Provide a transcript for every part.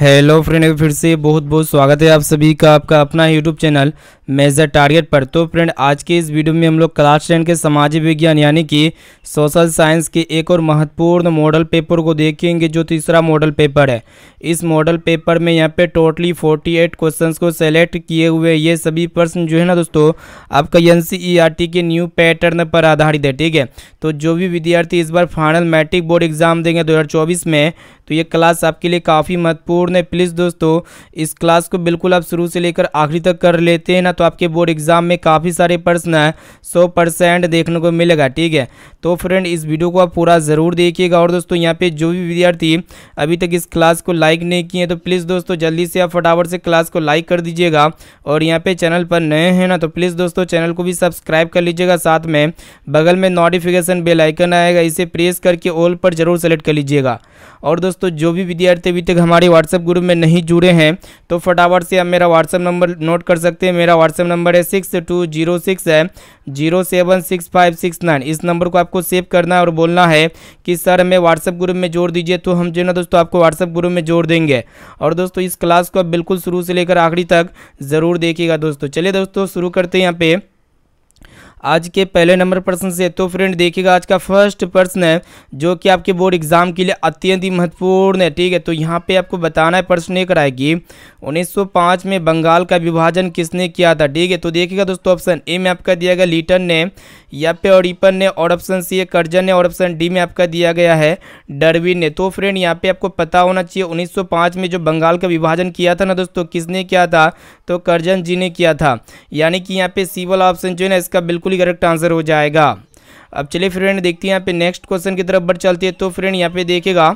hello friend फिर से बहुत बहुत स्वागत है आप सभी का आपका अपना यूट्यूब चैनल मेजर टारगेट पर तो फ्रेंड आज के इस वीडियो में हम लोग क्लास टेन के सामाजिक विज्ञान यानी कि सोशल साइंस के एक और महत्वपूर्ण मॉडल पेपर को देखेंगे जो तीसरा मॉडल पेपर है इस मॉडल पेपर में यहाँ पे टोटली 48 क्वेश्चन को सेलेक्ट किए हुए ये सभी प्रश्न जो है ना दोस्तों आपका एन e के न्यू पैटर्न पर आधारित है ठीक है तो जो भी विद्यार्थी इस बार फाइनल मैट्रिक बोर्ड एग्जाम देंगे दो में तो ये क्लास आपके लिए काफ़ी महत्वपूर्ण छोड़ दें प्लीज़ दोस्तों इस क्लास को बिल्कुल आप शुरू से लेकर आखिरी तक कर लेते हैं ना तो आपके बोर्ड एग्जाम में काफ़ी सारे प्रश्न हैं सौ परसेंट देखने को मिलेगा ठीक है तो फ्रेंड इस वीडियो को आप पूरा ज़रूर देखिएगा और दोस्तों यहाँ पे जो भी विद्यार्थी अभी तक इस क्लास को लाइक नहीं किए तो प्लीज़ दोस्तों जल्दी से आप फटाफट से क्लास को लाइक कर दीजिएगा और यहाँ पे चैनल पर नए हैं ना तो प्लीज़ दोस्तों चैनल को भी सब्सक्राइब कर लीजिएगा साथ में बगल में नोटिफिकेशन बेलाइकन आएगा इसे प्रेस करके ऑल पर जरूर सेलेक्ट कर लीजिएगा और दोस्तों जो भी विद्यार्थी अभी तक हमारे व्हाट्सएप ग्रुप में नहीं जुड़े हैं तो फटाफट से आप मेरा व्हाट्सएप नंबर नोट कर सकते हैं मेरा व्हाट्सएप नंबर है सिक्स टू जीरो सिक्स है zero seven six five six nine इस नंबर को आपको सेव करना है और बोलना है कि सर हमें व्हाट्सएप ग्रुप में जोड़ दीजिए तो हम जो ना दोस्तों आपको व्हाट्सएप ग्रुप में जोड़ देंगे और दोस्तों इस क्लास को आप बिल्कुल शुरू से लेकर आखिरी तक ज़रूर देखिएगा दोस्तों चलिए दोस्तों शुरू करते हैं यहाँ पर आज के पहले नंबर प्रश्न से तो फ्रेंड देखिएगा आज का फर्स्ट प्रश्न है जो कि आपके बोर्ड एग्जाम के लिए अत्यंत ही महत्वपूर्ण है ठीक है तो यहाँ पे आपको बताना है प्रश्न एक रहेगी 1905 में बंगाल का विभाजन किसने किया था ठीक है तो देखिएगा दोस्तों ऑप्शन ए में आपका दिया गया लीटन ने या पे ओडिपन ने और ऑप्शन सी है कर्जन ने और ऑप्शन डी में आपका दिया गया है डरविन ने तो फ्रेंड यहाँ पे आपको पता होना चाहिए उन्नीस में जो बंगाल का विभाजन किया था ना दोस्तों किसने किया था तो करजन जी ने किया था यानी कि यहाँ पे सी वाला ऑप्शन जो है ना इसका बिल्कुल ही करेक्ट आंसर हो जाएगा अब चलिए फ्रेंड देखते हैं यहाँ पे नेक्स्ट क्वेश्चन की तरफ बढ़ चलती है तो फ्रेंड यहाँ पे देखेगा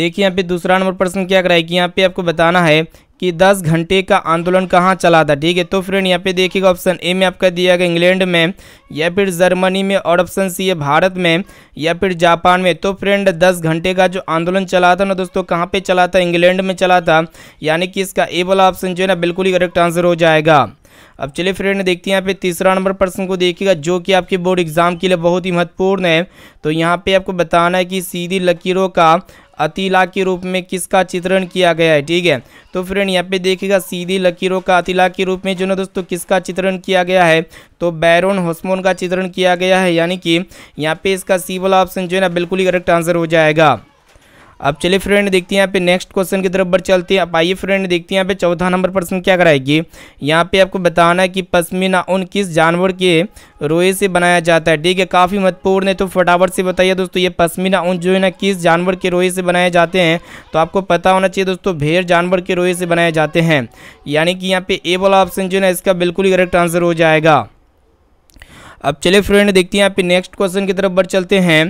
देखिए यहाँ पे दूसरा नंबर प्रश्न क्या कराए कि यहाँ पे आपको बताना है कि 10 घंटे का आंदोलन कहाँ चला था ठीक है तो फ्रेंड यहाँ पे देखिएगा ऑप्शन ए में आपका दिया गया इंग्लैंड में या फिर जर्मनी में और ऑप्शन सी है भारत में या फिर जापान में तो फ्रेंड 10 घंटे का जो आंदोलन चला था ना दोस्तों कहाँ पे चला था इंग्लैंड में चला था यानी कि इसका ए वाला ऑप्शन जो है ना बिल्कुल ही करेक्ट आंसर हो जाएगा अब चलिए फ्रेंड देखते हैं यहाँ पे तीसरा नंबर प्रश्न को देखिएगा जो कि आपके बोर्ड एग्जाम के लिए बहुत ही महत्वपूर्ण है तो यहाँ पे आपको बताना है कि सीधी लकीरों का अतिला के रूप में किसका चित्रण किया गया है ठीक है तो फ्रेंड यहाँ पे देखिएगा सीधी लकीरों का अतिला के रूप में जो ना दोस्तों किसका चित्रण किया गया है तो बैरोन होस्मोन का चित्रण किया गया है यानी कि यहाँ पे इसका सी वाला ऑप्शन जो है ना बिल्कुल ही करेक्ट आंसर हो जाएगा अब चलिए फ्रेंड देखते हैं यहाँ पे नेक्स्ट क्वेश्चन की तरफ बढ़ चलते हैं अब आइए फ्रेंड देखते हैं यहाँ पे चौथा नंबर प्रश्न क्या कराएगी यहाँ पे आपको बताना है कि पश्मीना उन किस जानवर के रोए से बनाया जाता है ठीक है काफ़ी महत्वपूर्ण है तो फटाफट से बताइए दोस्तों ये पश्मीना उन जो है ना किस जानवर के रोए से बनाए जाते हैं तो आपको पता होना चाहिए दोस्तों भेड़ जानवर के रोए से बनाए जाते हैं यानी कि यहाँ पे ए वाला ऑप्शन जो है ना इसका बिल्कुल ही करेक्ट आंसर हो जाएगा अब चलिए फ्रेंड देखते हैं यहाँ पे नेक्स्ट क्वेश्चन की तरफ बढ़ चलते हैं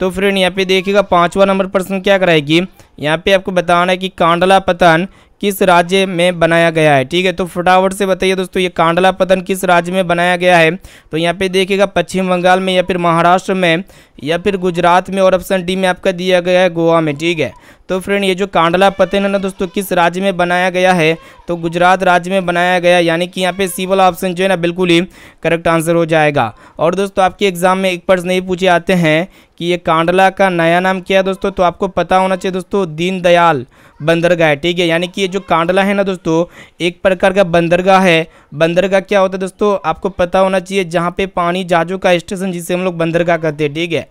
तो फ्रेंड यहाँ पे देखिएगा पाँचवा नंबर प्रश्न क्या कराएगी यहाँ पे आपको बताना है कि कांडला पतन किस राज्य में बनाया गया है ठीक है तो फटाफट से बताइए दोस्तों ये कांडला पतन किस राज्य में बनाया गया है तो यहाँ पे देखिएगा पश्चिम बंगाल में या फिर महाराष्ट्र में या फिर गुजरात में और ऑप्शन डी में आपका दिया गया है गोवा में ठीक है तो फ्रेंड ये जो कांडला पतन है ना दोस्तों किस राज्य में बनाया गया है तो गुजरात राज्य में बनाया गया यानी कि यहाँ पे सी वाला ऑप्शन जो है ना बिल्कुल ही करेक्ट आंसर हो जाएगा और दोस्तों आपके एग्जाम में एक प्रश्न नहीं पूछे आते हैं कि ये कांडला का नया नाम क्या है दोस्तों तो आपको पता होना चाहिए दोस्तों दीनदयाल बंदरगाह है ठीक है यानी कि ये जो कांडला है ना दोस्तों एक प्रकार का बंदरगाह है बंदरगाह क्या होता है दोस्तों आपको पता होना चाहिए जहाँ पे पानी जाजू का स्टेशन जिसे हम लोग बंदरगाह कहते हैं ठीक है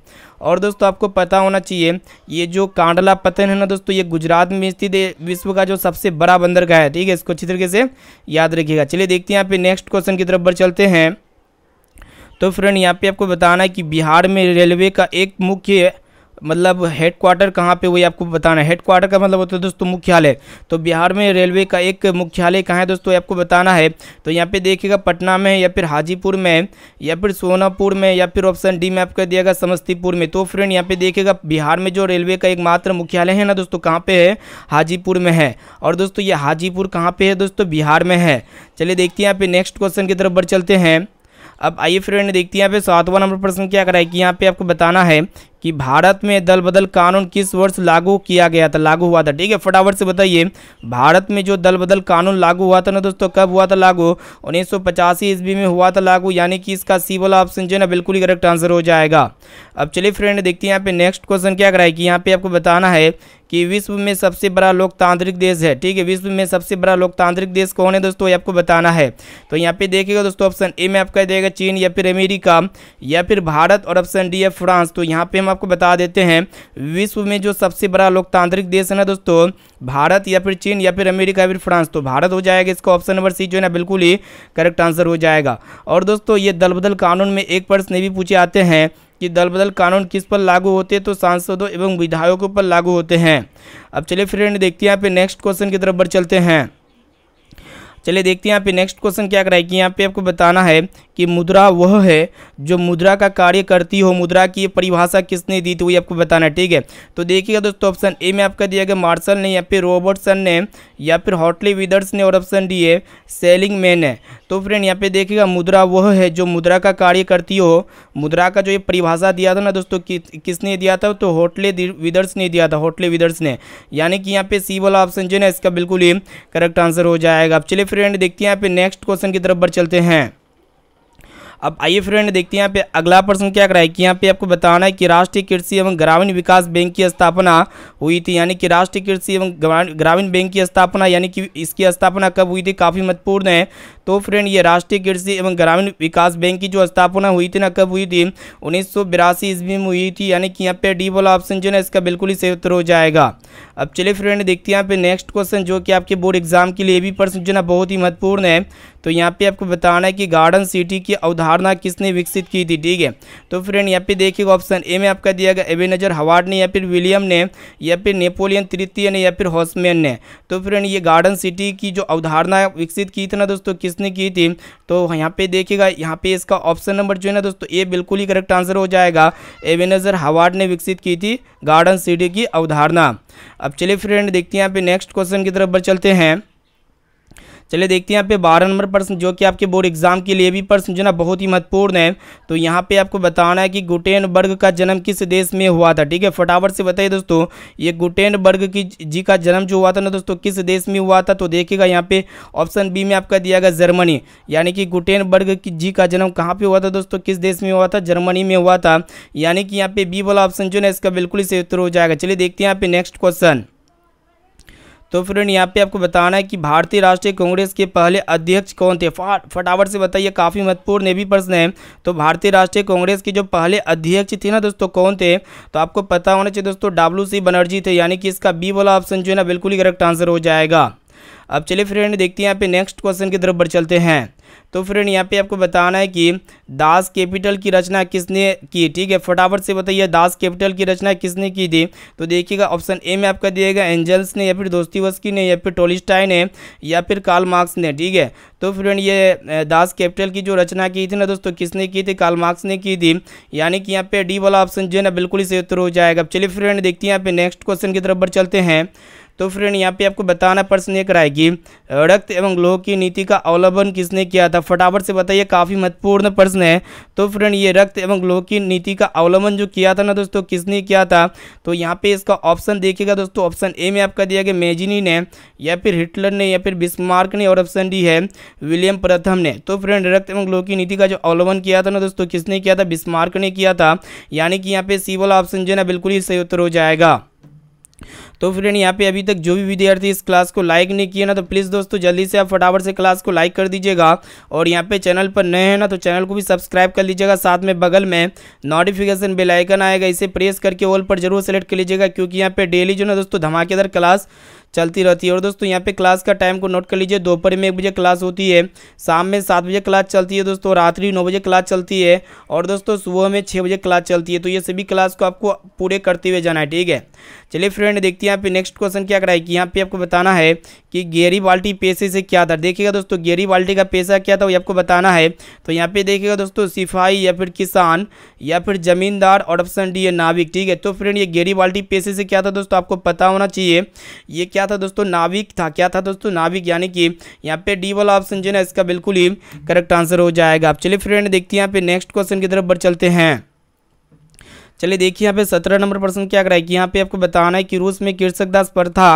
और दोस्तों आपको पता होना चाहिए ये जो कांडला पतन है ना दोस्तों ये गुजरात में स्थित विश्व का जो सबसे बड़ा बंदरगाह है ठीक है इसको अच्छी तरीके से याद रखिएगा चलिए देखते हैं यहाँ पे नेक्स्ट क्वेश्चन की तरफ पर चलते हैं तो फ्रेंड यहाँ पे आपको बताना है कि बिहार में रेलवे का एक मुख्य मतलब हेड क्वार्टर कहाँ पे वही आपको बताना है हेड क्वार्टर का मतलब होता है दोस्तों मुख्यालय तो बिहार में रेलवे का एक मुख्यालय कहाँ है दोस्तों आपको बताना है तो यहाँ पे देखिएगा पटना में या फिर हाजीपुर में या फिर सोनापुर में या फिर ऑप्शन डी में आपका दिया गया समस्तीपुर में तो फ्रेंड यहाँ पे देखिएगा बिहार में जो रेलवे का एक मात्र मुख्यालय है ना दोस्तों कहाँ पर है हाजीपुर में है और दोस्तों ये हाजीपुर कहाँ पर है दोस्तों बिहार में है चलिए देखते हैं यहाँ पे नेक्स्ट क्वेश्चन की तरफ बढ़ चलते हैं अब आइए फ्रेंड देखते हैं यहाँ पे सातवां नंबर प्रश्न क्या करा है कि यहाँ पे आपको बताना है कि भारत में दल बदल कानून किस वर्ष लागू किया गया था लागू हुआ था ठीक है फटाफट से बताइए भारत में जो दल बदल कानून लागू हुआ था ना दोस्तों कब हुआ था लागू उन्नीस सौ पचासी ईस्वी में हुआ था लागू यानी कि इसका सी वाला ऑप्शन जो है ना बिल्कुल ही करेक्ट आंसर हो जाएगा अब चलिए फ्रेंड देखते हैं यहाँ पे नेक्स्ट क्वेश्चन क्या कराए कि यहाँ पे आपको बताना है कि विश्व में सबसे बड़ा लोकतांत्रिक देश है ठीक है विश्व में सबसे बड़ा लोकतांत्रिक देश कौन है दोस्तों आपको बताना है तो यहाँ पे देखिएगा दोस्तों ऑप्शन ए में आपका देगा चीन या फिर अमेरिका या फिर भारत और ऑप्शन डी है फ्रांस तो यहाँ पे हम आपको बता देते हैं विश्व में जो सबसे बड़ा लोकतांत्रिक देश है ना दोस्तों भारत या फिर चीन या फिर अमेरिका या फिर फ्रांस तो भारत हो जाएगा इसका ऑप्शन नंबर सी जो है ना बिल्कुल ही करेक्ट आंसर हो जाएगा और दोस्तों ये दल बदल कानून में एक प्रश्न भी पूछे आते हैं कि दल बदल कानून किस पर लागू होते हैं तो सांसदों एवं विधायकों पर लागू होते हैं अब चलिए फ्रेंड देखते हैं यहाँ पे नेक्स्ट क्वेश्चन की तरफ बढ़ चलते हैं चलिए देखते हैं यहाँ पे नेक्स्ट क्वेश्चन क्या कराए कि यहाँ पे आपको बताना है कि मुद्रा वह है जो मुद्रा का कार्य करती हो मुद्रा की परिभाषा किसने दी थी वही आपको बताना है ठीक है तो देखिएगा दोस्तों ऑप्शन ए में आपका दिया गया मार्शल ने या फिर रॉबर्टसन ने या फिर हॉटली विदर्स ने और ऑप्शन डी है सेलिंग मैन है तो फ्रेंड यहाँ पे देखिएगा मुद्रा वह है जो मुद्रा का कार्य करती हो मुद्रा का जो ये परिभाषा दिया था ना दोस्तों कि, किसने दिया था तो होटले विदर्स ने दिया था होटले विदर्स ने यानी कि यहाँ पे सी वाला ऑप्शन जो है ना इसका बिल्कुल ही करेक्ट आंसर हो जाएगा अब चलिए फ्रेंड देखते हैं यहाँ पे नेक्स्ट क्वेश्चन की तरफ बढ़ चलते हैं अब आइए फ्रेंड देखते हैं यहाँ पे अगला प्रश्न क्या कराए कि यहाँ पे आपको बताना है कि राष्ट्रीय कृषि एवं ग्रामीण विकास बैंक की स्थापना हुई थी यानी कि राष्ट्रीय कृषि एवं ग्रामीण बैंक की स्थापना यानी कि इसकी स्थापना कब हुई थी काफ़ी महत्वपूर्ण है तो फ्रेंड ये राष्ट्रीय कृषि एवं ग्रामीण विकास बैंक की जो स्थापना हुई थी ना कब हुई थी उन्नीस सौ ईस्वी में हुई थी यानी कि यहाँ पे डी वाला ऑप्शन जो है इसका बिल्कुल ही सही उत्तर हो जाएगा अब चलिए फ्रेंड देखते हैं यहाँ पे नेक्स्ट क्वेश्चन जो कि आपके बोर्ड एग्जाम के लिए भी प्रश्न जो ना बहुत ही महत्वपूर्ण है तो यहाँ पे आपको बताना है कि गार्डन सिटी की अवधारणा किसने विकसित की थी ठीक है तो फ्रेंड यहाँ पे देखिएगा ऑप्शन ए में आपका दिया गया नजर हवार्ड ने या फिर विलियम ने या फिर नेपोलियन तृतीय ने या फिर हॉसमैन ने तो फ्रेंड ये गार्डन सिटी की जो अवधारणा विकसित की थी ना दोस्तों किस किसने की थी तो यहाँ पे देखिएगा यहाँ पे इसका ऑप्शन नंबर जो है ना दोस्तों ये बिल्कुल ही करेक्ट आंसर हो जाएगा एवेनजर हवाड ने विकसित की थी गार्डन सिटी की अवधारणा अब चलिए फ्रेंड देखते हैं यहाँ पे नेक्स्ट क्वेश्चन की तरफ पर चलते हैं चलिए देखते हैं यहाँ पे बारह नंबर प्रश्न जो कि आपके बोर्ड एग्जाम के लिए भी प्रश्न जो ना बहुत ही महत्वपूर्ण है तो यहाँ पे आपको बताना है कि गुटेनबर्ग का जन्म किस देश में हुआ था ठीक है फटाफट से बताइए दोस्तों ये गुटेनबर्ग की जी का जन्म जो हुआ था ना दोस्तों किस देश में हुआ था तो देखिएगा यहाँ पे ऑप्शन बी में आपका दिया गया जर्मनी यानी कि गुटेनबर्ग जी का जन्म कहाँ पर हुआ था दोस्तों किस देश में हुआ था जर्मनी में हुआ था यानी कि यहाँ पे बी वाला ऑप्शन जो है इसका बिल्कुल ही सही उत्तर हो जाएगा चलिए देखते हैं यहाँ पे नेक्स्ट क्वेश्चन तो फ्रेंड यहाँ पे आपको बताना है कि भारतीय राष्ट्रीय कांग्रेस के पहले अध्यक्ष कौन थे फटाफट से बताइए काफ़ी महत्वपूर्ण भी प्रश्न है तो भारतीय राष्ट्रीय कांग्रेस के जो पहले अध्यक्ष थे ना दोस्तों कौन थे तो आपको पता होना चाहिए दोस्तों डब्ल्यू सी बनर्जी थे यानी कि इसका बी वाला ऑप्शन जो है ना बिल्कुल ही करेक्ट आंसर हो जाएगा अब चलिए फ्रेंड देखते हैं यहाँ पे नेक्स्ट क्वेश्चन की तरफ बढ़ चलते हैं तो फ्रेंड यहाँ पे आपको बताना है कि दास कैपिटल की रचना किसने की ठीक है फटाफट से बताइए दास कैपिटल की रचना किसने की थी तो देखिएगा ऑप्शन ए में आपका दिएगा एंजल्स ने या फिर दोस्ती वस्की ने या फिर टोलिस्टाइन ने या फिर काल मार्क्स ने ठीक है तो फ्रेंड ये दास कैपिटल की जो रचना की थी ना दोस्तों किसने की थी कार्ल मार्क्स ने की थी यानी कि यहाँ पे डी वाला ऑप्शन जो है ना बिल्कुल ही सही उत्तर हो जाएगा चलिए फ्रेंड देखते हैं यहाँ पे नेक्स्ट क्वेश्चन की तरफ बढ़ चलते हैं तो फ्रेंड यहाँ पे आपको बताना प्रश्न ये कराएगी रक्त एवं लोह की नीति का अवलंबन किसने किया था फटाफट से बताइए काफ़ी महत्वपूर्ण प्रश्न है तो फ्रेंड ये रक्त एवं लोह की नीति का अवलंबन जो किया था ना दोस्तों किसने किया था तो यहाँ पे इसका ऑप्शन देखिएगा दोस्तों ऑप्शन ए में आपका दिया गया मेजिनी ने या फिर हिटलर ने या फिर बिस्मार्क ने और ऑप्शन डी है विलियम प्रथम ने तो फ्रेंड रक्त एवं लोह की नीति का जो अवलंबन किया था ना दोस्तों किसने किया था बिस्मार्क ने किया था यानी कि यहाँ पे सी वाला ऑप्शन जो है ना बिल्कुल ही सही उत्तर हो जाएगा तो फ्रेंड यहाँ पे अभी तक जो भी विद्यार्थी इस क्लास को लाइक नहीं किए ना तो प्लीज़ दोस्तों जल्दी से आप फटाफट से क्लास को लाइक कर दीजिएगा और यहाँ पे चैनल पर नए हैं ना तो चैनल को भी सब्सक्राइब कर लीजिएगा साथ में बगल में नोटिफिकेशन बेल आइकन आएगा इसे प्रेस करके ऑल पर जरूर सेलेक्ट कर लीजिएगा क्योंकि यहाँ पर डेली जो ना दोस्तों धमाकेदार क्लास चलती रहती है और दोस्तों यहाँ पे क्लास का टाइम को नोट कर लीजिए दोपहर में एक बजे क्लास होती है शाम में सात बजे क्लास चलती है दोस्तों रात्रि नौ बजे क्लास चलती है और दोस्तों सुबह में छः बजे क्लास चलती है तो ये सभी क्लास को आपको पूरे करते हुए जाना है ठीक है चलिए फ्रेंड देखते हैं यहाँ पे नेक्स्ट क्वेश्चन क्या कराए कि यहाँ पे आपको बताना है कि गेरी बाल्टी पेशे से क्या था देखिएगा दोस्तों गेरी बाल्टी का पेशा क्या था वो आपको बताना है तो यहाँ पे देखिएगा दोस्तों सिपाही या फिर किसान या फिर जमींदार और ऑप्शन डी है नाविक ठीक है तो फ्रेंड ये गेरी बाल्टी पेशे से क्या था दोस्तों आपको पता होना चाहिए ये क्या क्या था दोस्तों नाविक था क्या था दोस्तों नाविक यानी कि यहाँ पे डी वाला ऑप्शन जो है इसका बिल्कुल ही करेक्ट आंसर हो जाएगा चलिए फ्रेंड देखते हैं यहाँ पे नेक्स्ट क्वेश्चन की तरफ बढ़ चलते हैं चलिए देखिए यहाँ पे सत्रह नंबर प्रश्न क्या कराए कि यहाँ पे आपको बताना है कि रूस में कृषक दास प्रथा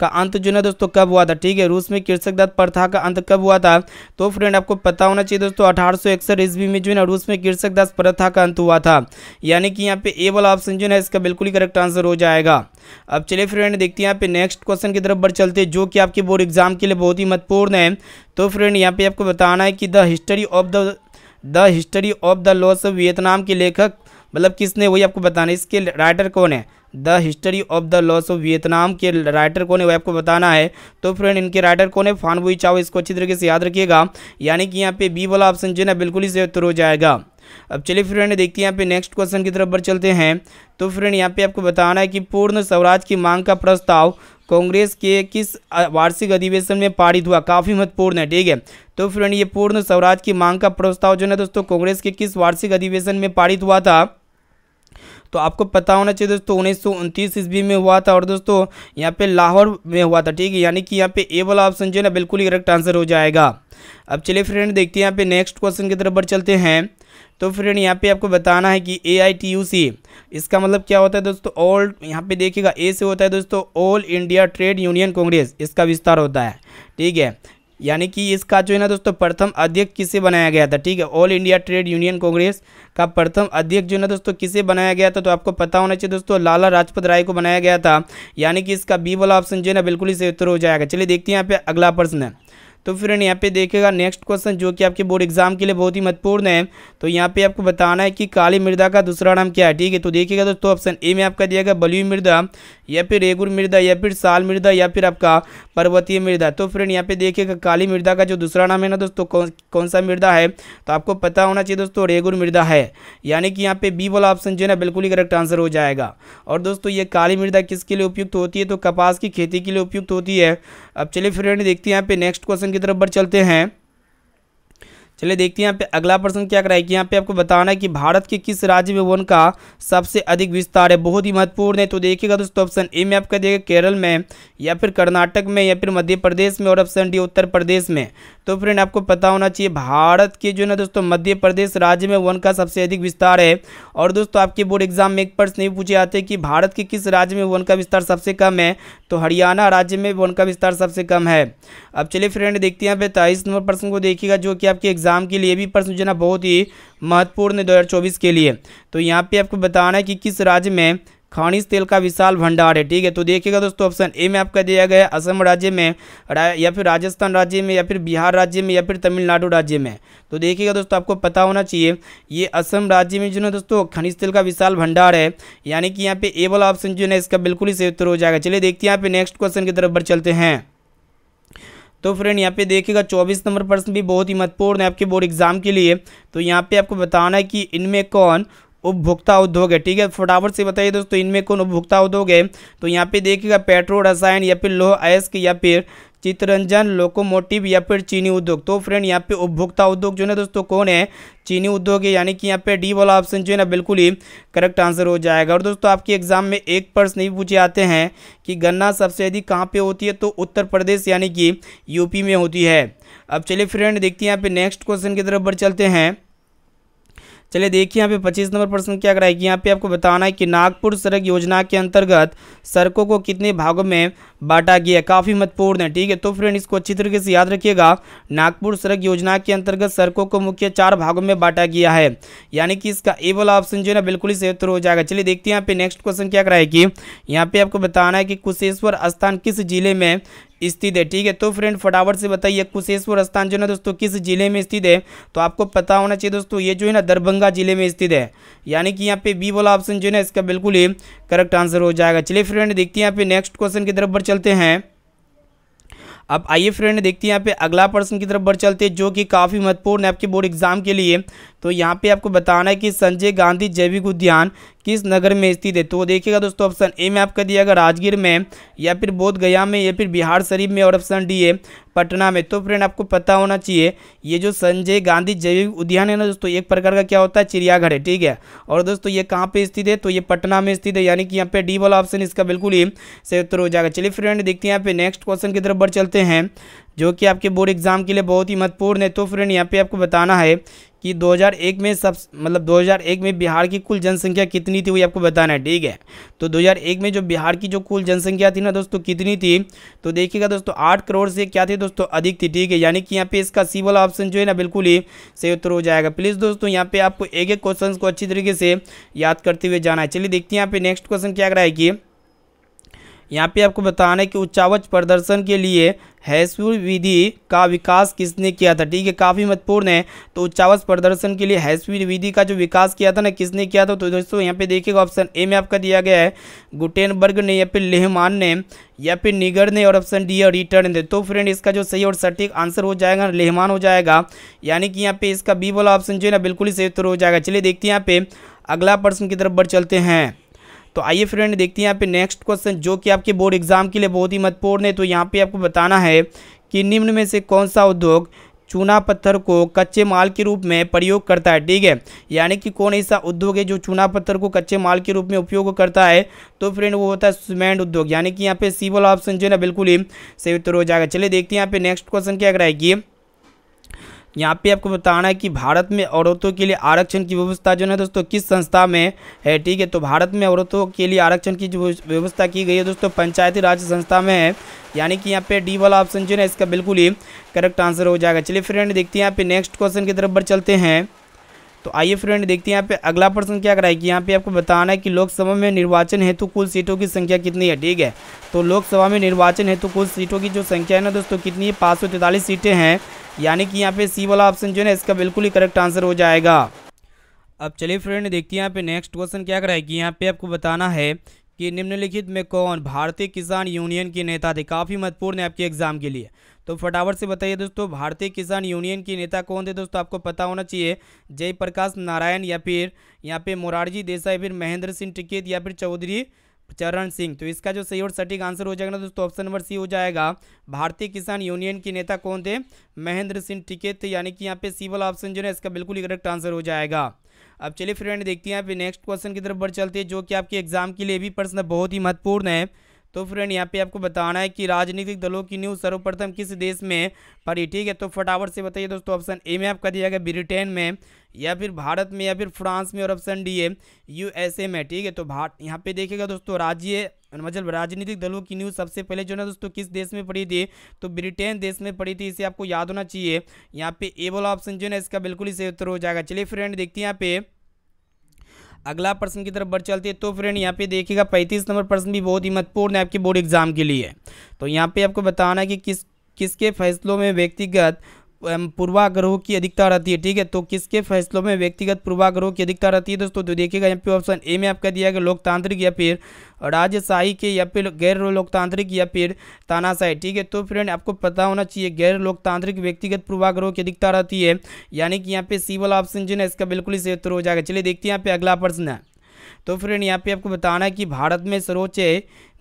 का अंत जो है दोस्तों कब हुआ था ठीक है रूस में कृषक दास प्रथा का अंत कब हुआ था तो फ्रेंड आपको पता होना चाहिए दोस्तों अठारह सौ इकसठ ईस्वी में जो है रूस में कृषक दास प्रथा का अंत हुआ था यानी कि यहाँ पे ए वाला ऑप्शन जो है इसका बिल्कुल ही करेक्ट आंसर हो जाएगा अब चलिए फ्रेंड देखते हैं यहाँ पे नेक्स्ट क्वेश्चन की तरफ बढ़ चलते हैं जो कि आपके बोर्ड एग्जाम के लिए बहुत ही महत्वपूर्ण है तो फ्रेंड यहाँ पे आपको बताना है कि the history of the the history of the loss of Vietnam के लेखक मतलब किसने वही आपको बताना है इसके राइटर कौन है the history of the loss of Vietnam के राइटर कौन है वह आपको बताना है तो फ्रेंड इनके राइटर कौन है फानबुई चाओ इसको अच्छी तरीके से याद रखिएगा यानी कि यहाँ पे बी वाला ऑप्शन जो है ना बिल्कुल ही से उत्तर हो जाएगा अब चलिए फ्रेंड देखते हैं यहाँ पे नेक्स्ट क्वेश्चन की तरफ पर चलते हैं तो फ्रेंड यहाँ पे आपको बताना है कि पूर्ण स्वराज की मांग का प्रस्ताव कांग्रेस के किस वार्षिक अधिवेशन में पारित हुआ काफ़ी महत्वपूर्ण है ठीक है तो फ्रेंड ये पूर्ण स्वराज की मांग का प्रस्ताव जो है दोस्तों कांग्रेस के किस वार्षिक अधिवेशन में पारित हुआ था तो आपको पता होना चाहिए दोस्तों उन्नीस सौ ईस्वी में हुआ था और दोस्तों यहाँ पे लाहौर में हुआ था ठीक है यानी कि यहाँ पे ए वाला ऑप्शन जो है ना बिल्कुल ही करेक्ट आंसर हो जाएगा अब चलिए फ्रेंड देखते हैं यहाँ पे नेक्स्ट क्वेश्चन की तरफ बढ़ चलते हैं तो फ्रेंड यहाँ पे आपको बताना है कि ए आई टी यू सी इसका मतलब क्या होता है दोस्तों ऑल यहाँ पे देखिएगा ए से होता है दोस्तों all India trade union Congress इसका विस्तार होता है ठीक है यानी कि इसका जो है ना दोस्तों प्रथम अध्यक्ष किसे बनाया गया था ठीक है all India trade union Congress का प्रथम अध्यक्ष जो है ना दोस्तों किसे बनाया गया था तो आपको पता होना चाहिए दोस्तों लाला राजपत राय को बनाया गया था यानी कि इसका बी वाला ऑप्शन जो है ना बिल्कुल ही से उत्तर हो जाएगा चलिए देखते हैं यहाँ पे अगला प्रश्न है तो फ्रेंड यहाँ पे देखिएगा नेक्स्ट क्वेश्चन जो कि आपके बोर्ड एग्जाम के लिए बहुत ही महत्वपूर्ण है तो यहाँ पे आपको बताना है कि काली मृदा का दूसरा नाम क्या है ठीक है तो देखिएगा दोस्तों ऑप्शन ए में आपका दिया गया बलुई मृदा या फिर रेगुर मृदा या फिर साल मृदा या फिर आपका पर्वतीय मृदा तो फ्रेंड यहाँ पे देखिएगा काली मृदा का जो दूसरा नाम है ना दोस्तों कौन कौन सा मृदा है तो आपको पता होना चाहिए दोस्तों रेगुर मृदा है यानी कि यहाँ पे बी वाला ऑप्शन जो है ना बिल्कुल ही करेक्ट आंसर हो जाएगा और दोस्तों ये काली मृदा किसके लिए उपयुक्त होती है तो कपास की खेती के लिए उपयुक्त होती है अब चलिए फ्रेंड देखते हैं यहाँ पे नेक्स्ट क्वेश्चन की तरफ बढ़ चलते हैं चलिए देखते हैं यहाँ पे अगला प्रश्न क्या कराए कि यहाँ पे आपको बताना है कि भारत के किस राज्य में वन का सबसे अधिक विस्तार है बहुत ही महत्वपूर्ण है तो देखिएगा दोस्तों ऑप्शन ए में आपका देखिए केरल में या फिर कर्नाटक में या फिर मध्य प्रदेश में और ऑप्शन डी उत्तर प्रदेश में तो फ्रेंड आपको पता होना चाहिए भारत के जो ना दोस्तों मध्य प्रदेश राज्य में वन का सबसे अधिक विस्तार है और दोस्तों आपके बोर्ड एग्जाम में एक प्रश्न भी पूछे आते कि भारत के किस राज्य में वन का विस्तार सबसे कम है तो हरियाणा राज्य में वन का विस्तार सबसे कम है अब चलिए फ्रेंड देखते हैं यहाँ पे तेईस नंबर प्रश्न को देखिएगा जो कि आपके एग्जाम के लिए भी प्रश्न जो ना बहुत ही महत्वपूर्ण है दो के लिए तो यहाँ पर आपको बताना है कि किस राज्य में खनिज तेल का विशाल भंडार है ठीक है तो देखिएगा दोस्तों ऑप्शन ए में आपका दिया गया असम राज्य में या फिर राजस्थान राज्य में या फिर बिहार राज्य में या फिर तमिलनाडु राज्य में तो देखिएगा दोस्तों आपको पता होना चाहिए ये असम राज्य में जो है दोस्तों खनिज तेल का विशाल भंडार है यानी कि यहाँ पे ए वाला ऑप्शन जो है इसका बिल्कुल ही सही उत्तर हो जाएगा चलिए देखते हैं यहाँ पे नेक्स्ट क्वेश्चन की तरफ बढ़ चलते हैं तो फ्रेंड यहाँ पे देखिएगा 24 नंबर प्रश्न भी बहुत ही महत्वपूर्ण है आपके बोर्ड एग्जाम के लिए तो यहाँ पे आपको बताना है कि इनमें कौन उपभोक्ता उद्योग है ठीक है फटाफट से बताइए दोस्तों इनमें कौन उपभोक्ता उद्योग है तो यहाँ पे देखिएगा पेट्रोल रसायन या फिर लोह अयस्क या फिर चित्रंजन लोकोमोटिव या फिर चीनी उद्योग तो फ्रेंड यहाँ पे उपभोक्ता उद्योग जो है ना दोस्तों कौन है चीनी उद्योग है यानी कि यहाँ पे डी वाला ऑप्शन जो है ना बिल्कुल ही करेक्ट आंसर हो जाएगा और दोस्तों आपके एग्जाम में एक प्रश्न भी पूछे आते हैं कि गन्ना सबसे अधिक कहाँ पे होती है तो उत्तर प्रदेश यानी कि यूपी में होती है अब चलिए फ्रेंड देखते हैं यहाँ पे नेक्स्ट क्वेश्चन की तरफ बढ़ चलते हैं चलिए देखिए यहाँ पे पच्चीस नंबर प्रश्न क्या कराएगी यहाँ पे आपको बताना है कि नागपुर सड़क योजना के अंतर्गत सड़कों को कितने भागों में बांटा गया काफ़ी महत्वपूर्ण है ठीक है तो फ्रेंड इसको अच्छी तरीके से याद रखिएगा नागपुर सड़क योजना के अंतर्गत सड़कों को मुख्य चार भागों में बांटा गया है यानी कि इसका ए वाला ऑप्शन जो है ना बिल्कुल ही सही उत्तर हो जाएगा चलिए देखते हैं यहाँ पे नेक्स्ट क्वेश्चन क्या कराएगी यहाँ पे आपको बताना है कि कुशेश्वर स्थान किस जिले में स्थित है ठीक है तो फ्रेंड फटाफट से बताइए कुशेश्वर स्थान जो है ना दोस्तों किस जिले में स्थित है तो आपको पता होना चाहिए दोस्तों ये जो है ना दरभंगा जिले में स्थित है यानी कि यहाँ पे बी वाला ऑप्शन जो है ना इसका बिल्कुल ही करेक्ट आंसर हो जाएगा चलिए फ्रेंड देखते हैं यहाँ पे नेक्स्ट क्वेश्चन की तरफ पर चलते हैं अब आइए फ्रेंड देखते हैं यहाँ पे अगला पर्सन की तरफ बढ़ चलते हैं जो कि काफ़ी महत्वपूर्ण है आपके बोर्ड एग्जाम के लिए तो यहाँ पे आपको बताना है कि संजय गांधी जैविक उद्यान किस नगर में स्थित है तो देखिएगा दोस्तों ऑप्शन ए में आपका दिया गया राजगीर में या फिर बोधगया में या फिर बिहार शरीफ में और ऑप्शन डी है पटना में तो फ्रेंड आपको पता होना चाहिए ये जो संजय गांधी जैविक उद्यान है ना दोस्तों एक प्रकार का क्या होता है चिड़ियाघर है ठीक है और दोस्तों ये कहाँ पे स्थित है तो ये पटना में स्थित है यानी कि यहाँ पे डी वाला ऑप्शन इसका बिल्कुल ही सही उत्तर हो जाएगा चलिए फ्रेंड देखते हैं यहाँ पे नेक्स्ट क्वेश्चन की तरफ बढ़ चलते हैं जो कि आपके बोर्ड एग्ज़ाम के लिए बहुत ही महत्वपूर्ण है तो फ्रेंड यहाँ पे आपको बताना है कि 2001 में सब मतलब 2001 में बिहार की कुल जनसंख्या कितनी थी वही आपको बताना है ठीक है तो 2001 में जो बिहार की जो कुल जनसंख्या थी ना दोस्तों कितनी थी तो देखिएगा दोस्तों आठ करोड़ से क्या थी दोस्तों अधिक थी ठीक है यानी कि यहाँ पे इसका सी वाला ऑप्शन जो है ना बिल्कुल ही सही उत्तर हो जाएगा प्लीज़ दोस्तों यहाँ पे आपको एक एक क्वेश्चन को अच्छी तरीके से याद करते हुए जाना है चलिए देखते हैं यहाँ पे नेक्स्ट क्वेश्चन क्या कराएगी कि यहाँ पे आपको बताना है कि उच्चावच प्रदर्शन के लिए हैसुर विधि का विकास किसने किया था ठीक है काफ़ी महत्वपूर्ण है तो उच्चावच प्रदर्शन के लिए हैसुर विधि का जो विकास किया था ना किसने किया था तो दोस्तों यहाँ पे देखिएगा ऑप्शन ए में आपका दिया गया है गुटेनबर्ग ने या फिर लेहमान ने या फिर निगर ने और ऑप्शन डी और रिटर्न ने तो फ्रेंड इसका जो सही और सटीक आंसर हो जाएगा लेहमान हो जाएगा यानी कि यहाँ पे इसका बी वाला ऑप्शन जो है ना बिल्कुल ही सही उत्तर हो जाएगा चलिए देखते हैं यहाँ पे अगला प्रश्न की तरफ बढ़ चलते हैं तो आइए फ्रेंड देखते हैं यहाँ पे नेक्स्ट क्वेश्चन जो कि आपके बोर्ड एग्जाम के लिए बहुत ही महत्वपूर्ण है तो यहाँ पे आपको बताना है कि निम्न में से कौन सा उद्योग चूना पत्थर को कच्चे माल के रूप में प्रयोग करता है ठीक है यानी कि कौन ऐसा उद्योग है जो चूना पत्थर को कच्चे माल के रूप में उपयोग करता है तो फ्रेंड वो होता है सीमेंट उद्योग यानी कि यहाँ पे सी वाला ऑप्शन जो है ना बिल्कुल ही सही उत्तर हो जाएगा चलिए देखते हैं यहाँ पे नेक्स्ट क्वेश्चन क्या कराएगी यहाँ पे आपको बताना है कि भारत में औरतों के लिए आरक्षण की व्यवस्था जो है दोस्तों किस संस्था में है ठीक है तो भारत में औरतों के लिए आरक्षण की जो व्यवस्था की गई है दोस्तों पंचायती राज संस्था में है यानी कि यहाँ पे डी वाला ऑप्शन जो है इसका बिल्कुल ही करेक्ट आंसर हो जाएगा चलिए फ्रेंड देखते हैं यहाँ पे नेक्स्ट क्वेश्चन की तरफ बढ़ चलते हैं तो आइए फ्रेंड देखते हैं यहाँ पे अगला प्रश्न क्या कराएगी यहाँ पे आपको बताना है कि लोकसभा में निर्वाचन हेतु कुल सीटों की संख्या कितनी है ठीक है तो लोकसभा में निर्वाचन हेतु कुल सीटों की जो संख्या है ना दोस्तों कितनी है पाँच सीटें हैं यानी कि यहाँ पे सी वाला ऑप्शन जो है इसका बिल्कुल ही करेक्ट आंसर हो जाएगा अब चलिए फ्रेंड देखते हैं यहाँ पे नेक्स्ट क्वेश्चन क्या कराएगी यहाँ पे आपको बताना है कि निम्नलिखित में कौन भारतीय किसान यूनियन के नेता थे काफ़ी महत्वपूर्ण है आपके एग्जाम के लिए तो फटाफट से बताइए दोस्तों भारतीय किसान यूनियन के नेता कौन थे दोस्तों आपको पता होना चाहिए जयप्रकाश नारायण या फिर यहाँ पे मोरारजी देसाई फिर महेंद्र सिंह टिकेत या फिर चौधरी चरण सिंह तो इसका जो सही और सटीक आंसर हो जाएगा ना दोस्तों ऑप्शन नंबर सी हो जाएगा भारतीय किसान यूनियन के नेता कौन थे महेंद्र सिंह टिकेत यानी कि यहाँ पे सी वाला ऑप्शन जो है इसका बिल्कुल ही करेक्ट आंसर हो जाएगा अब चलिए फ्रेंड देखते हैं यहाँ पे नेक्स्ट क्वेश्चन की तरफ बढ़ चलते हैं जो कि आपके एग्जाम के लिए भी प्रश्न बहुत ही महत्वपूर्ण है तो फ्रेंड यहाँ पे आपको बताना है कि राजनीतिक दलों की न्यूज़ सर्वप्रथम किस देश में पड़ी ठीक है तो फटाफट से बताइए दोस्तों ऑप्शन ए में आपका दिया गया ब्रिटेन में या फिर भारत में या फिर फ्रांस में और ऑप्शन डी है यूएसए में ठीक है तो भारत यहाँ पे देखिएगा दोस्तों राज्य मतलब राजनीतिक दलों की न्यूज़ सबसे पहले जो ना दोस्तों किस देश में पड़ी थी तो ब्रिटेन देश में पड़ी थी इसे आपको याद होना चाहिए यहाँ पे ए वाला ऑप्शन जो है ना इसका बिल्कुल ही सही उत्तर हो जाएगा चलिए फ्रेंड देखते हैं यहाँ पे अगला प्रश्न की तरफ बढ़ चलते हैं तो फ्रेंड यहाँ पे देखिएगा पैंतीस नंबर प्रश्न भी बहुत ही महत्वपूर्ण है आपके बोर्ड एग्जाम के लिए तो यहाँ पे आपको बताना है कि किस किसके फैसलों में व्यक्तिगत पूर्वाग्रह की अधिकता रहती है ठीक है तो किसके फैसलों में व्यक्तिगत पूर्वाग्रह की अधिकता रहती है दोस्तों तो देखिएगा यहाँ पे ऑप्शन ए में आपका दिया गया लोकतांत्रिक या फिर राजशाही के या फिर गैर लोकतांत्रिक या फिर तानाशाही ठीक है तो फ्रेंड आपको पता होना चाहिए गैर लोकतांत्रिक व्यक्तिगत पूर्वाग्रह की अधिकता रहती है यानी कि यहाँ पे सी वाला ऑप्शन जो है इसका बिल्कुल ही सही उत्तर हो जाएगा चलिए देखते हैं यहाँ पे अगला प्रश्न है तो फ्रेंड यहाँ पे आपको बताना है कि भारत में सर्वोच्च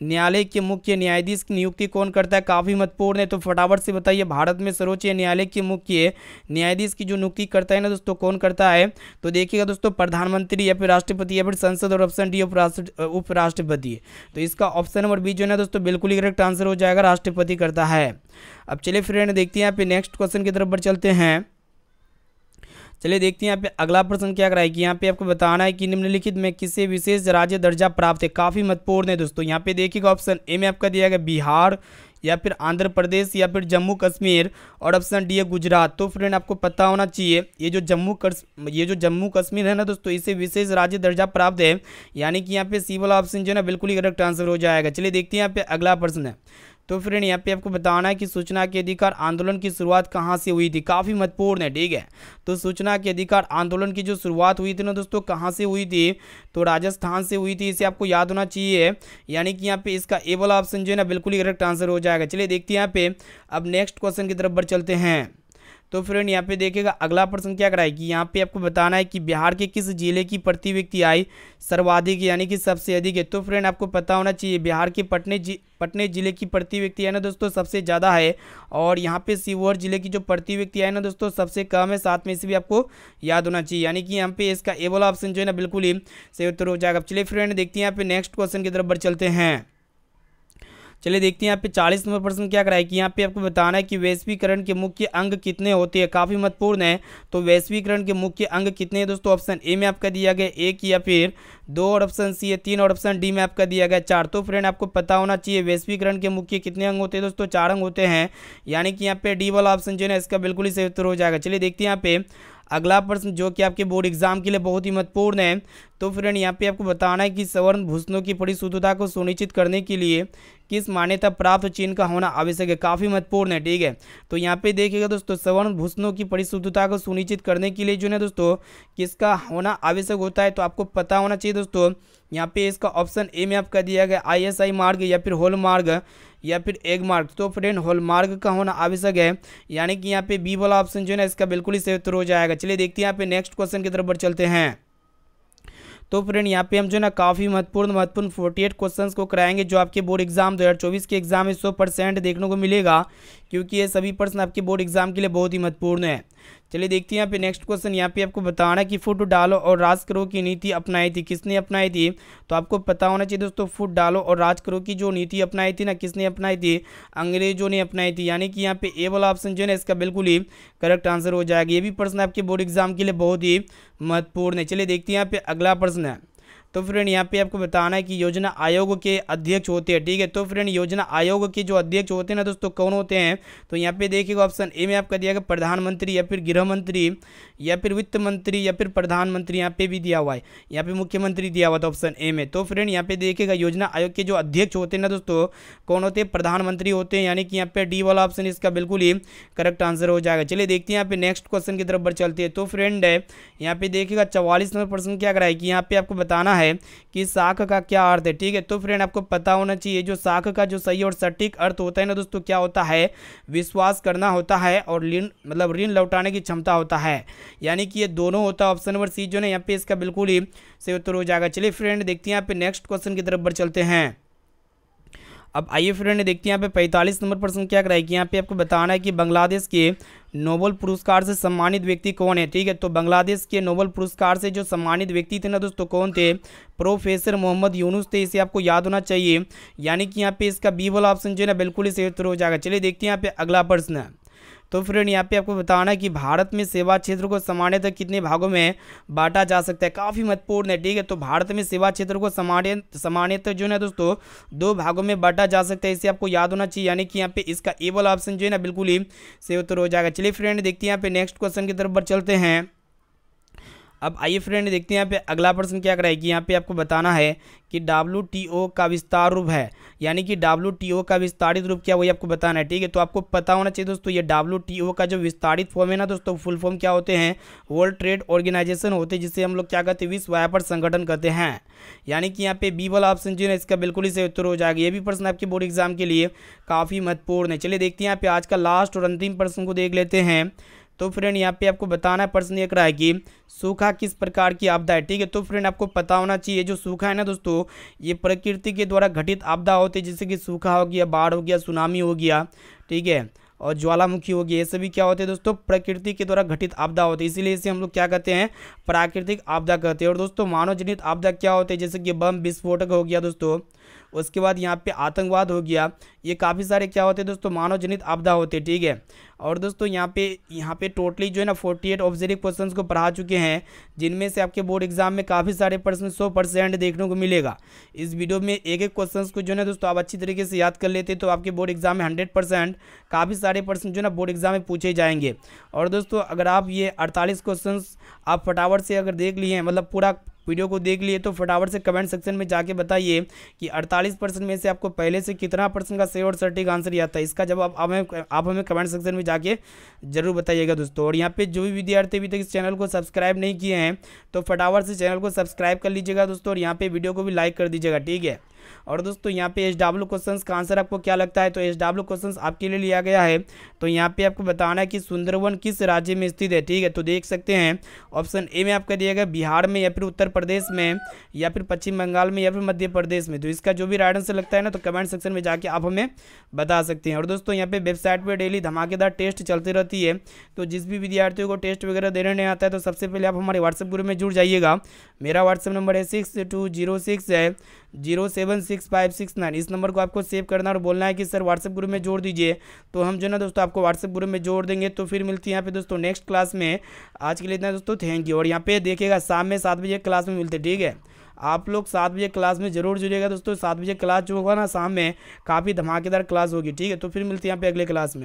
न्यायालय के मुख्य न्यायाधीश की नियुक्ति कौन करता है काफ़ी महत्वपूर्ण है तो फटाफट से बताइए भारत में सर्वोच्च न्यायालय के मुख्य न्यायाधीश की जो नियुक्ति करता है ना दोस्तों कौन करता है तो देखिएगा दोस्तों प्रधानमंत्री या फिर राष्ट्रपति या फिर संसद और ऑप्शन डी उपराष्ट्रपति तो इसका ऑप्शन नंबर बी जो है ना दोस्तों बिल्कुल ही करेक्ट आंसर हो जाएगा राष्ट्रपति करता है अब चलिए फ्रेंड देखते हैं यहाँ पे नेक्स्ट क्वेश्चन की तरफ पर चलते हैं चलिए देखते हैं यहाँ पे अगला प्रश्न क्या कराए कि यहाँ पे आपको बताना है कि निम्नलिखित में किसे विशेष राज्य दर्जा प्राप्त है काफ़ी महत्वपूर्ण है दोस्तों यहाँ पे देखिएगा ऑप्शन ए में आपका दिया गया बिहार या फिर आंध्र प्रदेश या फिर जम्मू कश्मीर और ऑप्शन डी है गुजरात तो फ्रेंड आपको पता होना चाहिए ये जो जम्मू कश ये जो जम्मू कश्मीर है ना दोस्तों इसे विशेष राज्य दर्जा प्राप्त है यानी कि यहाँ पे सी वाला ऑप्शन जो है ना बिल्कुल ही करेक्ट आंसर हो जाएगा चलिए देखते हैं यहाँ पे अगला प्रश्न है तो फ्रेंड यहाँ पे आपको बताना है कि सूचना के अधिकार आंदोलन की शुरुआत कहाँ से हुई थी काफ़ी महत्वपूर्ण है ठीक है तो सूचना के अधिकार आंदोलन की जो शुरुआत हुई थी ना दोस्तों कहाँ से हुई थी तो राजस्थान से हुई थी इसे आपको याद होना चाहिए यानी कि यहाँ पे इसका ए वाला ऑप्शन जो है ना बिल्कुल ही करेक्ट आंसर हो जाएगा चलिए देखते हैं यहाँ पे अब नेक्स्ट क्वेश्चन की तरफ बढ़ चलते हैं तो फ्रेंड यहाँ पे देखिएगा अगला प्रश्न क्या कराएगी यहाँ पे आपको बताना है कि बिहार के किस जिले की प्रति व्यक्ति आय सर्वाधिक यानी कि सबसे अधिक है तो फ्रेंड आपको पता होना चाहिए बिहार के पटने जी पटने ज़िले की प्रति व्यक्ति है ना दोस्तों सबसे ज़्यादा है और यहाँ पे सीवर ज़िले की जो प्रति व्यक्ति है ना दोस्तों सबसे कम है साथ में इसे भी आपको याद होना चाहिए यानी कि यहाँ पे इसका ए वाला ऑप्शन जो है ना बिल्कुल ही सही उत्तर हो जाएगा चलिए फ्रेंड देखते हैं यहाँ पे नेक्स्ट क्वेश्चन की तरफ बढ़ चलते हैं चलिए देखते हैं यहाँ पे चालीस नंबर प्रश्न क्या कराए कि यहाँ पे आपको बताना है कि वैश्वीकरण के मुख्य अंग कितने होते हैं काफ़ी महत्वपूर्ण है तो वैश्वीकरण के मुख्य अंग कितने हैं दोस्तों ऑप्शन ए में आपका दिया गया एक या फिर दो और ऑप्शन सी है तीन और ऑप्शन डी में आपका दिया गया चार तो फ्रेंड आपको पता होना चाहिए वैश्वीकरण के मुख्य कितने अंग होते हैं दोस्तों चार अंग होते हैं यानी कि यहाँ पे डी वाला ऑप्शन जो है इसका बिल्कुल ही सही उत्तर हो जाएगा चलिए देखते हैं यहाँ पे अगला प्रश्न जो कि आपके बोर्ड एग्जाम के लिए बहुत ही महत्वपूर्ण है तो फ्रेंड यहाँ पे आपको बताना है कि सवर्ण भूषणों की परिशुद्धता को सुनिश्चित करने के लिए किस मान्यता प्राप्त चिन्ह का होना आवश्यक है काफ़ी महत्वपूर्ण है ठीक है तो यहाँ पे देखिएगा दोस्तों सवर्ण भूषणों की परिशुद्धता को सुनिश्चित करने के लिए जो है दोस्तों किसका होना आवश्यक होता है तो आपको पता होना चाहिए दोस्तों यहाँ पे इसका ऑप्शन ए में आपका दिया गया आई मार्ग या फिर होल मार्ग या फिर एग मार्ग तो फ्रेंड होल मार्ग का होना आवश्यक है यानी कि यहाँ पे बी वाला ऑप्शन जो है ना इसका बिल्कुल ही सही उत्तर हो जाएगा चलिए देखते हैं यहाँ पे नेक्स्ट क्वेश्चन की तरफ बढ़ चलते हैं तो फ्रेंड यहाँ पे हम जो ना काफ़ी महत्वपूर्ण महत्वपूर्ण 48 क्वेश्चंस को कराएंगे जो आपके बोर्ड एग्जाम 2024 के एग्जाम में 100 परसेंट देखने को मिलेगा क्योंकि ये सभी प्रश्न आपके बोर्ड एग्जाम के लिए बहुत ही महत्वपूर्ण है चलिए देखते हैं यहाँ पे नेक्स्ट क्वेश्चन यहाँ पे आपको बताना कि फूट डालो और राज करो की नीति अपनाई थी किसने अपनाई थी तो आपको पता होना चाहिए दोस्तों फूड डालो और राज करो की जो नीति अपनाई थी ना किसने अपनाई थी अंग्रेजों ने अपनाई थी यानी कि यहाँ पे ए वाला ऑप्शन जो है ना इसका बिल्कुल ही करेक्ट आंसर हो जाएगा ये भी प्रश्न आपके बोर्ड एग्जाम के लिए बहुत ही महत्वपूर्ण है चलिए देखते हैं यहाँ पे अगला प्रश्न है तो फ्रेंड यहाँ पे आपको बताना है कि योजना आयोग के अध्यक्ष होते हैं ठीक है तो फ्रेंड योजना आयोग के जो अध्यक्ष होते हैं ना दोस्तों कौन होते हैं तो यहाँ पे देखिएगा ऑप्शन ए में आपका दिया गया प्रधानमंत्री या फिर गृह मंत्री या फिर वित्त मंत्री या फिर प्रधानमंत्री यहाँ पे भी दिया हुआ है यहाँ पे मुख्यमंत्री दिया हुआ था ऑप्शन ए में तो फ्रेंड यहाँ पे देखिएगा योजना आयोग के जो अध्यक्ष होते हैं ना दोस्तों कौन होते हैं प्रधानमंत्री होते हैं यानी कि यहाँ पे डी वाला ऑप्शन इसका बिल्कुल ही करेक्ट आंसर हो जाएगा चलिए देखते हैं यहाँ पे नेक्स्ट क्वेश्चन की तरफ बढ़ चलते हैं तो फ्रेंड है यहाँ पे देखिएगा चवालीस नंबर प्रश्न क्या कराए कि यहाँ पे आपको बताना है है कि साख का क्या अर्थ है ठीक है तो फ्रेंड आपको पता होना चाहिए जो साख का जो सही और सटीक अर्थ होता है ना दोस्तों क्या होता है विश्वास करना होता है और ऋण मतलब ऋण लौटाने की क्षमता होता है यानी कि ये दोनों होता है ऑप्शन नंबर सी जो है यहाँ पे इसका बिल्कुल ही सही उत्तर हो जाएगा चलिए फ्रेंड देखते हैं यहाँ पे नेक्स्ट क्वेश्चन की तरफ बढ़ चलते हैं अब आइए फ्रेंड देखते हैं यहाँ पे पैंतालीस नंबर प्रश्न क्या कराएगी यहाँ पे आपको बताना है कि बांग्लादेश के नोबल पुरस्कार से सम्मानित व्यक्ति कौन है ठीक है तो बांग्लादेश के नोबल पुरस्कार से जो सम्मानित व्यक्ति थे ना दोस्तों कौन थे प्रोफेसर मोहम्मद यूनुस थे इसे आपको याद होना चाहिए यानी कि यहाँ पे इसका बी वाला ऑप्शन जो है ना बिल्कुल ही सही उत्तर हो जाएगा चलिए देखते हैं यहाँ पे अगला प्रश्न तो फ्रेंड यहाँ पे आपको बताना है कि भारत में सेवा क्षेत्र को सामान्यतः तो कितने भागों में बांटा जा सकता है काफ़ी महत्वपूर्ण है ठीक है तो भारत में सेवा क्षेत्र को सामान्य सामान्यतः तो जो है दोस्तों दो भागों में बांटा जा सकता है इसे आपको याद होना चाहिए यानी कि यहाँ पे इसका ए वाला ऑप्शन जो है ना बिल्कुल ही से उत्तर हो जाएगा चलिए फ्रेंड देखते हैं यहाँ पे नेक्स्ट क्वेश्चन की तरफ चलते हैं अब आइए फ्रेंड देखते हैं यहाँ पे अगला प्रश्न क्या कराएगी यहाँ पे आपको बताना है कि डब्ल्यू का विस्तार रूप है यानी कि डब्ल्यू का विस्तारित रूप क्या वही आपको बताना है ठीक है तो आपको पता होना चाहिए दोस्तों ये डब्ल्यू का जो विस्तारित फॉर्म है ना दोस्तों फुल फॉर्म क्या होते हैं वर्ल्ड ट्रेड ऑर्गेनाइजेशन होते हैं जिसे हम लोग क्या कहते हैं विश्व व्यापार संगठन कहते हैं यानी कि यहाँ पे बी वाला ऑप्शन जो है इसका बिल्कुल ही सही उत्तर हो जाएगा ये भी प्रश्न आपके बोर्ड एग्जाम के लिए काफ़ी महत्वपूर्ण है चलिए देखते हैं यहाँ पे आज का लास्ट और अंतिम प्रश्न को देख लेते हैं तो फ्रेंड यहाँ पे आपको बताना है प्रश्न एक रहा है कि सूखा किस प्रकार की आपदा है ठीक है तो फ्रेंड आपको पता होना चाहिए जो सूखा है ना दोस्तों ये प्रकृति के द्वारा घटित आपदा होती है जैसे कि सूखा हो गया बाढ़ हो गया सुनामी हो गया ठीक है और ज्वालामुखी हो गया ये सभी क्या होते हैं दोस्तों प्रकृति के द्वारा घटित आपदा होती है इसीलिए इसे हम लोग क्या कहते हैं प्राकृतिक आपदा कहते हैं और दोस्तों मानव जनित आपदा क्या होते हैं जैसे कि बम विस्फोटक हो गया दोस्तों उसके बाद यहाँ पे आतंकवाद हो गया ये काफ़ी सारे क्या होते हैं दोस्तों मानव जनित आपदा होते हैं ठीक है और दोस्तों यहाँ पे यहाँ पे टोटली जो है ना फोर्टी एट ऑब्जेक्टिव क्वेश्चन को पढ़ा चुके हैं जिनमें से आपके बोर्ड एग्जाम में काफ़ी सारे पर्सन सौ परसेंट देखने को मिलेगा इस वीडियो में एक एक क्वेश्चन को जो है ना दोस्तों आप अच्छी तरीके से याद कर लेते तो आपके बोर्ड एग्जाम में हंड्रेड परसेंट काफ़ी सारे पर्सन जो है ना बोर्ड एग्जाम में पूछे जाएंगे और दोस्तों अगर आप ये अड़तालीस क्वेश्चन आप फटाफट से अगर देख लिए मतलब पूरा वीडियो को देख लिए तो फटाफट से कमेंट सेक्शन में जाके बताइए कि 48 परसेंट में से आपको पहले से कितना परसेंट का सही और सटीक आंसर याद था इसका जवाब आप हमें आप हमें कमेंट सेक्शन में जाके ज़रूर बताइएगा दोस्तों और यहाँ पे जो भी विद्यार्थी अभी तक इस चैनल को सब्सक्राइब नहीं किए हैं तो फटाफट से चैनल को सब्सक्राइब कर लीजिएगा दोस्तों और यहाँ पर वीडियो को भी लाइक कर दीजिएगा ठीक है और दोस्तों यहाँ पे एच डब्ल्यू क्वेश्चन का आंसर आपको क्या लगता है तो एच डब्ल्यू क्वेश्चन आपके लिए लिया गया है तो यहाँ पे आपको बताना है कि सुंदरवन किस राज्य में स्थित है ठीक है तो देख सकते हैं ऑप्शन ए में आपका दिया गया बिहार में या फिर उत्तर प्रदेश में या फिर पश्चिम बंगाल में या फिर मध्य प्रदेश में तो इसका जो भी राइट आंसर लगता है ना तो कमेंट सेक्शन में जाके आप हमें बता सकते हैं और दोस्तों यहाँ पे वेबसाइट पर डेली धमाकेदार टेस्ट चलती रहती है तो जिस भी विद्यार्थियों को टेस्ट वगैरह देने नहीं आता है तो सबसे पहले आप हमारे व्हाट्सएप ग्रुप में जुड़ जाइएगा मेरा व्हाट्सएप नंबर है सिक्स टू जीरो सिक्स है zero seven six five six nine इस नंबर को आपको सेव करना और बोलना है कि सर व्हाट्सएप ग्रुप में जोड़ दीजिए तो हम जो ना दोस्तों आपको व्हाट्सएप ग्रुप में जोड़ देंगे तो फिर मिलती है यहाँ पे दोस्तों नेक्स्ट क्लास में आज के लिए इतना दोस्तों थैंक यू और यहाँ पे देखिएगा शाम में सात बजे क्लास में मिलते ठीक है आप लोग सात बजे क्लास में जरूर जुड़िएगा दोस्तों सात बजे क्लास जो होगा ना शाम में काफ़ी धमाकेदार क्लास होगी ठीक है तो फिर मिलती है यहाँ पे अगले क्लास में